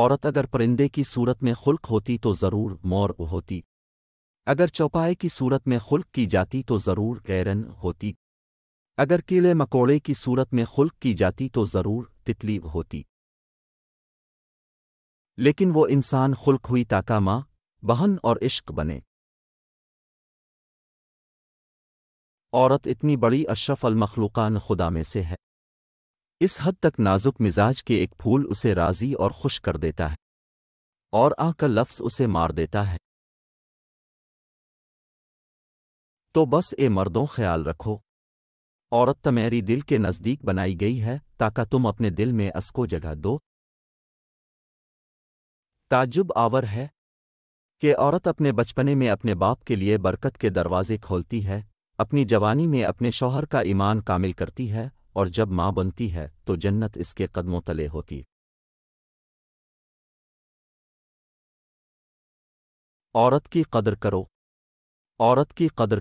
औरत अगर परिंदे की सूरत में खुल्क होती तो ज़रूर मोर होती अगर चौपाए की सूरत में खुल्क की जाती तो ज़रूर गैरन होती अगर कीड़े मकोड़े की सूरत में खुल्क की जाती तो ज़रूर तितली होती लेकिन वो इंसान खुल्क हुई ताका माँ बहन और इश्क बने औरत इतनी बड़ी अशरफ अलमखलूकान खुदा में से है इस हद तक नाजुक मिजाज के एक फूल उसे राजी और खुश कर देता है और आ का लफ्ज उसे मार देता है तो बस ए मर्दों ख्याल रखो औरत तो मेरी दिल के नज़दीक बनाई गई है ताका तुम अपने दिल में असको जगह दो ताजुब आवर है कि औरत अपने बचपने में अपने बाप के लिए बरकत के दरवाजे खोलती है अपनी जवानी में अपने शौहर का ईमान कामिल करती है और जब माँ बनती है तो जन्नत इसके कदमों तले होती औरत की कदर करो औरत की कदर